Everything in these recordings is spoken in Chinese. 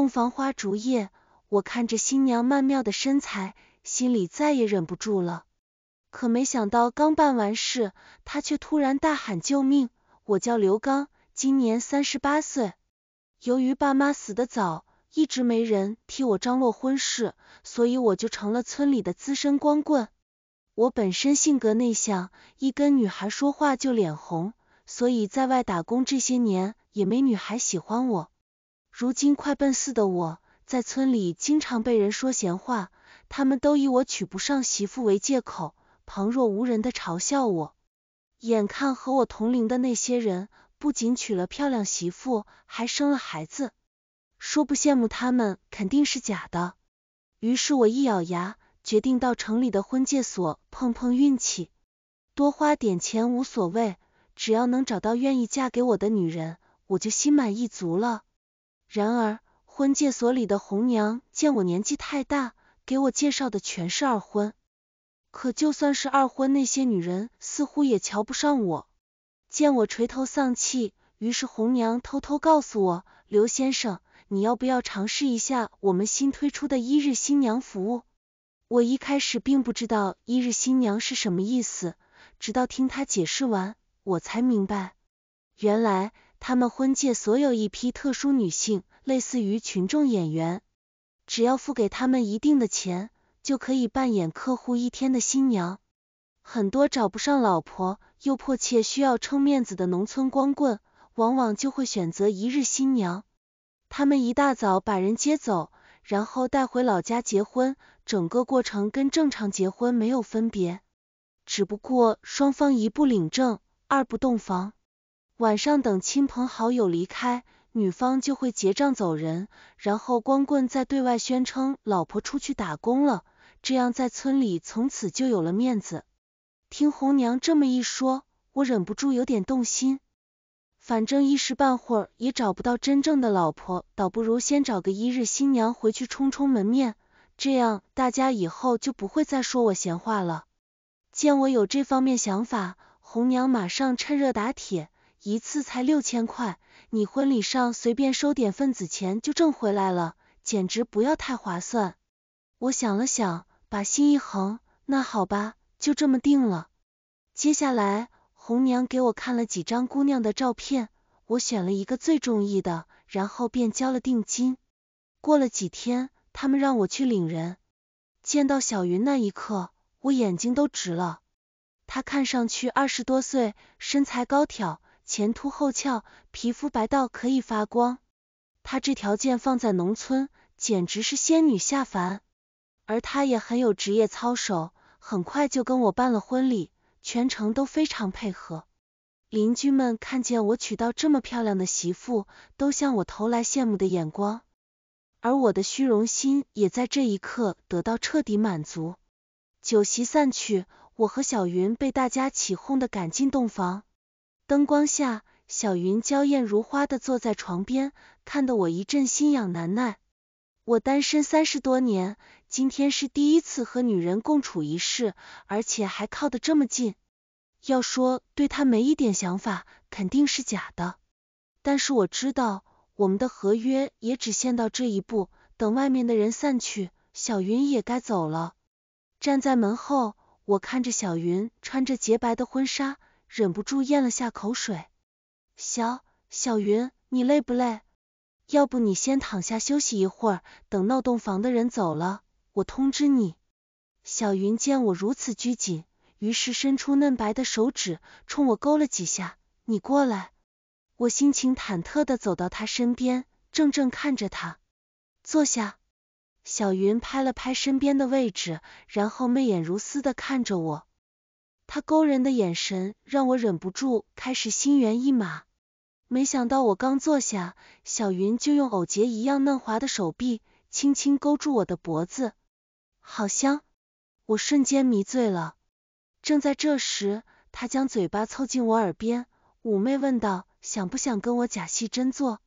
洞房花烛夜，我看着新娘曼妙的身材，心里再也忍不住了。可没想到刚办完事，她却突然大喊救命！我叫刘刚，今年三十八岁。由于爸妈死得早，一直没人替我张罗婚事，所以我就成了村里的资深光棍。我本身性格内向，一跟女孩说话就脸红，所以在外打工这些年也没女孩喜欢我。如今快奔四的我，在村里经常被人说闲话，他们都以我娶不上媳妇为借口，旁若无人的嘲笑我。眼看和我同龄的那些人，不仅娶了漂亮媳妇，还生了孩子，说不羡慕他们肯定是假的。于是，我一咬牙，决定到城里的婚介所碰碰运气，多花点钱无所谓，只要能找到愿意嫁给我的女人，我就心满意足了。然而，婚介所里的红娘见我年纪太大，给我介绍的全是二婚。可就算是二婚，那些女人似乎也瞧不上我。见我垂头丧气，于是红娘偷偷告诉我：“刘先生，你要不要尝试一下我们新推出的一日新娘服务？”我一开始并不知道“一日新娘”是什么意思，直到听她解释完，我才明白，原来……他们婚介所有一批特殊女性，类似于群众演员，只要付给他们一定的钱，就可以扮演客户一天的新娘。很多找不上老婆又迫切需要撑面子的农村光棍，往往就会选择一日新娘。他们一大早把人接走，然后带回老家结婚，整个过程跟正常结婚没有分别，只不过双方一不领证，二不动房。晚上等亲朋好友离开，女方就会结账走人，然后光棍再对外宣称老婆出去打工了，这样在村里从此就有了面子。听红娘这么一说，我忍不住有点动心。反正一时半会儿也找不到真正的老婆，倒不如先找个一日新娘回去充充门面，这样大家以后就不会再说我闲话了。见我有这方面想法，红娘马上趁热打铁。一次才六千块，你婚礼上随便收点份子钱就挣回来了，简直不要太划算。我想了想，把心一横，那好吧，就这么定了。接下来，红娘给我看了几张姑娘的照片，我选了一个最中意的，然后便交了定金。过了几天，他们让我去领人。见到小云那一刻，我眼睛都直了。她看上去二十多岁，身材高挑。前凸后翘，皮肤白到可以发光，她这条件放在农村简直是仙女下凡，而她也很有职业操守，很快就跟我办了婚礼，全程都非常配合。邻居们看见我娶到这么漂亮的媳妇，都向我投来羡慕的眼光，而我的虚荣心也在这一刻得到彻底满足。酒席散去，我和小云被大家起哄的赶进洞房。灯光下，小云娇艳如花的坐在床边，看得我一阵心痒难耐。我单身三十多年，今天是第一次和女人共处一室，而且还靠得这么近。要说对她没一点想法，肯定是假的。但是我知道，我们的合约也只限到这一步。等外面的人散去，小云也该走了。站在门后，我看着小云穿着洁白的婚纱。忍不住咽了下口水，小，小云，你累不累？要不你先躺下休息一会儿，等闹洞房的人走了，我通知你。小云见我如此拘谨，于是伸出嫩白的手指，冲我勾了几下，你过来。我心情忐忑的走到她身边，怔怔看着她，坐下。小云拍了拍身边的位置，然后媚眼如丝的看着我。他勾人的眼神让我忍不住开始心猿意马，没想到我刚坐下，小云就用藕节一样嫩滑的手臂轻轻勾住我的脖子，好香，我瞬间迷醉了。正在这时，他将嘴巴凑近我耳边，妩媚问道：“想不想跟我假戏真做？”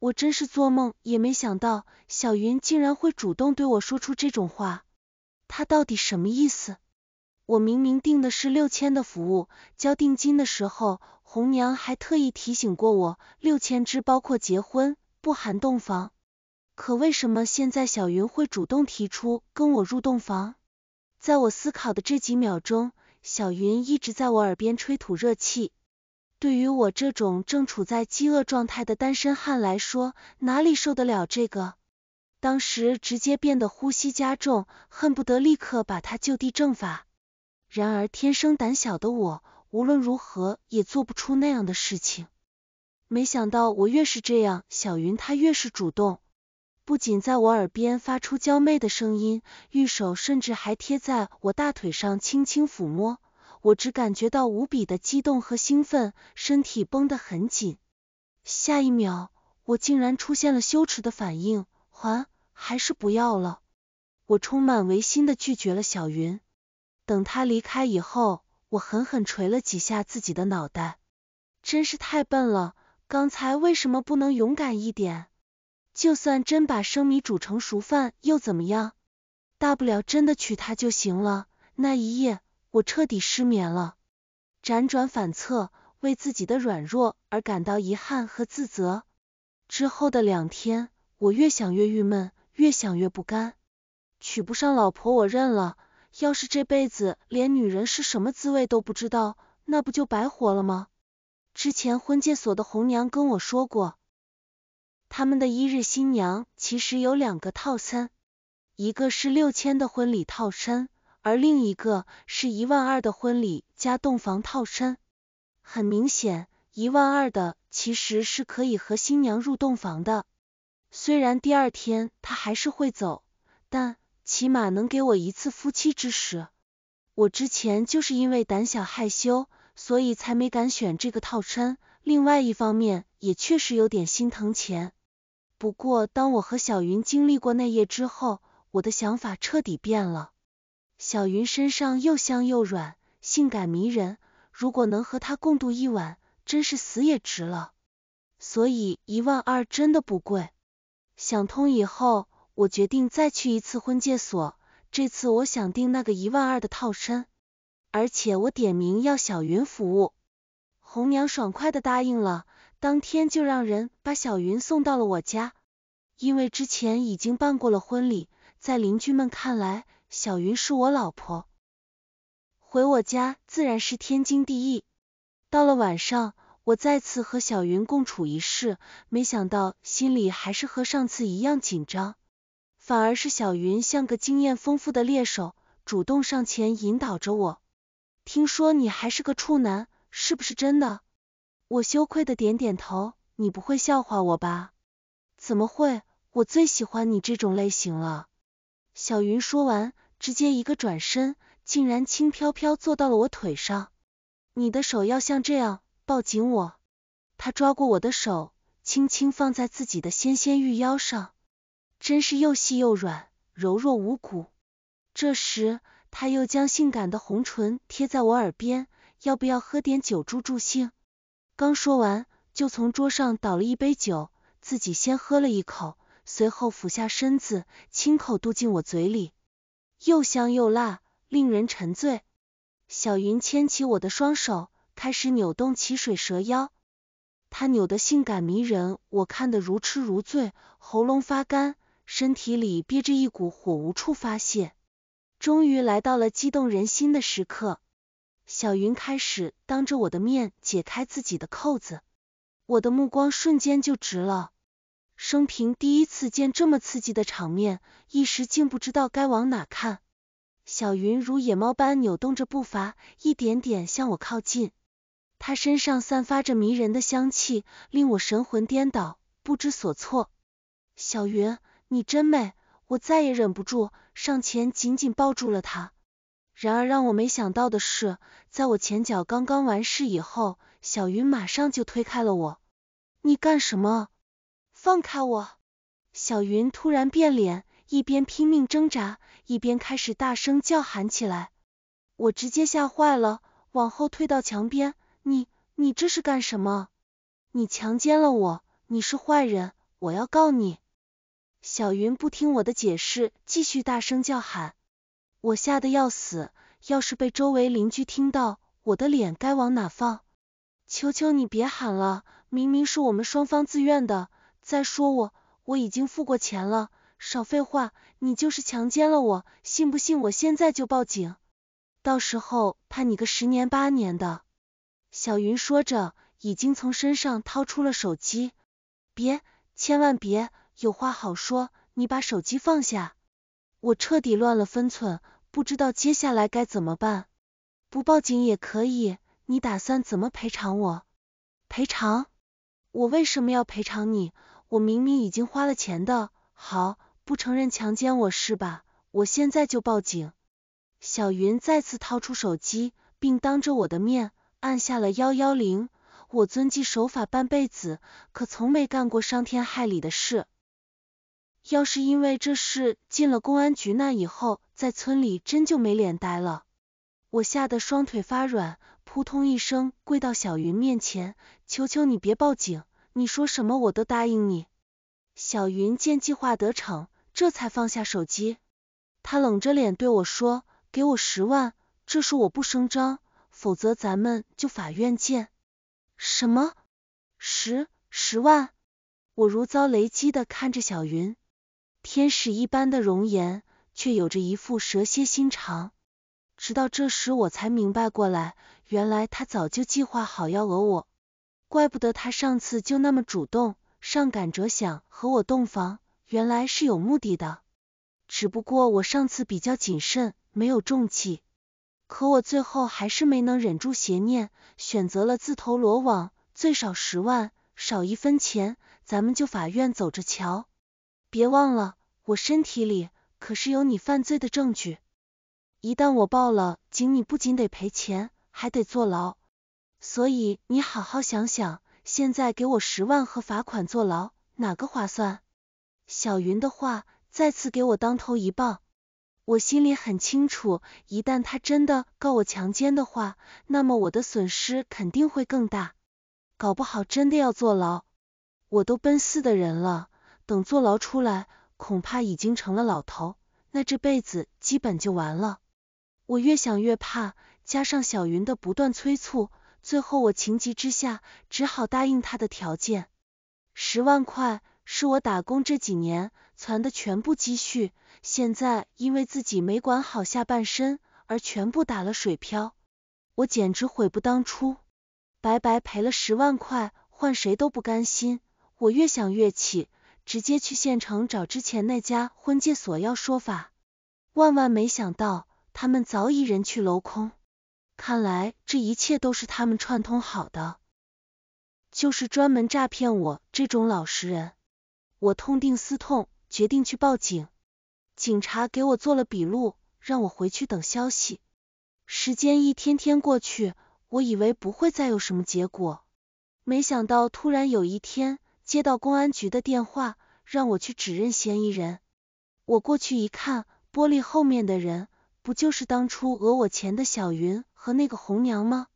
我真是做梦也没想到，小云竟然会主动对我说出这种话，他到底什么意思？我明明订的是六千的服务，交定金的时候，红娘还特意提醒过我，六千只包括结婚，不含洞房。可为什么现在小云会主动提出跟我入洞房？在我思考的这几秒钟，小云一直在我耳边吹吐热气。对于我这种正处在饥饿状态的单身汉来说，哪里受得了这个？当时直接变得呼吸加重，恨不得立刻把他就地正法。然而天生胆小的我，无论如何也做不出那样的事情。没想到我越是这样，小云她越是主动，不仅在我耳边发出娇媚的声音，玉手甚至还贴在我大腿上轻轻抚摸。我只感觉到无比的激动和兴奋，身体绷得很紧。下一秒，我竟然出现了羞耻的反应，还还是不要了。我充满违心的拒绝了小云。等他离开以后，我狠狠捶了几下自己的脑袋，真是太笨了，刚才为什么不能勇敢一点？就算真把生米煮成熟饭又怎么样？大不了真的娶她就行了。那一夜，我彻底失眠了，辗转反侧，为自己的软弱而感到遗憾和自责。之后的两天，我越想越郁闷，越想越不甘，娶不上老婆我认了。要是这辈子连女人是什么滋味都不知道，那不就白活了吗？之前婚介所的红娘跟我说过，他们的一日新娘其实有两个套餐，一个是六千的婚礼套餐，而另一个是一万二的婚礼加洞房套餐。很明显，一万二的其实是可以和新娘入洞房的，虽然第二天她还是会走，但……起码能给我一次夫妻之实。我之前就是因为胆小害羞，所以才没敢选这个套餐。另外一方面，也确实有点心疼钱。不过当我和小云经历过那夜之后，我的想法彻底变了。小云身上又香又软，性感迷人，如果能和她共度一晚，真是死也值了。所以一万二真的不贵。想通以后。我决定再去一次婚介所，这次我想订那个一万二的套身，而且我点名要小云服务。红娘爽快的答应了，当天就让人把小云送到了我家。因为之前已经办过了婚礼，在邻居们看来，小云是我老婆，回我家自然是天经地义。到了晚上，我再次和小云共处一室，没想到心里还是和上次一样紧张。反而是小云像个经验丰富的猎手，主动上前引导着我。听说你还是个处男，是不是真的？我羞愧的点点头。你不会笑话我吧？怎么会？我最喜欢你这种类型了。小云说完，直接一个转身，竟然轻飘飘坐到了我腿上。你的手要像这样，抱紧我。他抓过我的手，轻轻放在自己的纤纤玉腰上。真是又细又软，柔弱无骨。这时，他又将性感的红唇贴在我耳边，要不要喝点酒助助兴？刚说完，就从桌上倒了一杯酒，自己先喝了一口，随后俯下身子，亲口渡进我嘴里，又香又辣，令人沉醉。小云牵起我的双手，开始扭动起水蛇腰，她扭得性感迷人，我看得如痴如醉，喉咙发干。身体里憋着一股火，无处发泄，终于来到了激动人心的时刻。小云开始当着我的面解开自己的扣子，我的目光瞬间就直了，生平第一次见这么刺激的场面，一时竟不知道该往哪看。小云如野猫般扭动着步伐，一点点向我靠近，她身上散发着迷人的香气，令我神魂颠倒，不知所措。小云。你真美，我再也忍不住，上前紧紧抱住了她。然而让我没想到的是，在我前脚刚刚完事以后，小云马上就推开了我。你干什么？放开我！小云突然变脸，一边拼命挣扎，一边开始大声叫喊起来。我直接吓坏了，往后退到墙边。你、你这是干什么？你强奸了我，你是坏人，我要告你！小云不听我的解释，继续大声叫喊，我吓得要死，要是被周围邻居听到，我的脸该往哪放？求求你别喊了，明明是我们双方自愿的，再说我，我已经付过钱了，少废话，你就是强奸了我，信不信我现在就报警，到时候判你个十年八年的。小云说着，已经从身上掏出了手机，别，千万别。有话好说，你把手机放下。我彻底乱了分寸，不知道接下来该怎么办。不报警也可以，你打算怎么赔偿我？赔偿？我为什么要赔偿你？我明明已经花了钱的。好，不承认强奸我是吧？我现在就报警。小云再次掏出手机，并当着我的面按下了幺幺零。我遵纪守法半辈子，可从没干过伤天害理的事。要是因为这事进了公安局，那以后在村里真就没脸待了。我吓得双腿发软，扑通一声跪到小云面前，求求你别报警，你说什么我都答应你。小云见计划得逞，这才放下手机。他冷着脸对我说：“给我十万，这事我不声张，否则咱们就法院见。”什么？十十万？我如遭雷击的看着小云。天使一般的容颜，却有着一副蛇蝎心肠。直到这时，我才明白过来，原来他早就计划好要讹我，怪不得他上次就那么主动，上赶着想和我洞房，原来是有目的的。只不过我上次比较谨慎，没有中计。可我最后还是没能忍住邪念，选择了自投罗网。最少十万，少一分钱，咱们就法院走着瞧。别忘了，我身体里可是有你犯罪的证据，一旦我报了警，你不仅得赔钱，还得坐牢。所以你好好想想，现在给我十万和罚款坐牢，哪个划算？小云的话再次给我当头一棒，我心里很清楚，一旦他真的告我强奸的话，那么我的损失肯定会更大，搞不好真的要坐牢，我都奔四的人了。等坐牢出来，恐怕已经成了老头，那这辈子基本就完了。我越想越怕，加上小云的不断催促，最后我情急之下只好答应他的条件。十万块是我打工这几年攒的全部积蓄，现在因为自己没管好下半身而全部打了水漂，我简直悔不当初，白白赔了十万块，换谁都不甘心。我越想越气。直接去县城找之前那家婚介所要说法，万万没想到他们早已人去楼空，看来这一切都是他们串通好的，就是专门诈骗我这种老实人。我痛定思痛，决定去报警，警察给我做了笔录，让我回去等消息。时间一天天过去，我以为不会再有什么结果，没想到突然有一天。接到公安局的电话，让我去指认嫌疑人。我过去一看，玻璃后面的人，不就是当初讹我钱的小云和那个红娘吗？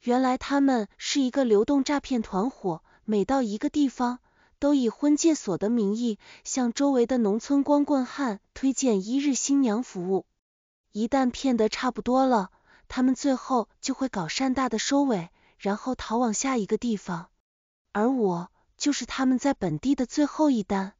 原来他们是一个流动诈骗团伙，每到一个地方，都以婚介所的名义向周围的农村光棍汉推荐一日新娘服务。一旦骗得差不多了，他们最后就会搞善大的收尾，然后逃往下一个地方。而我……就是他们在本地的最后一单。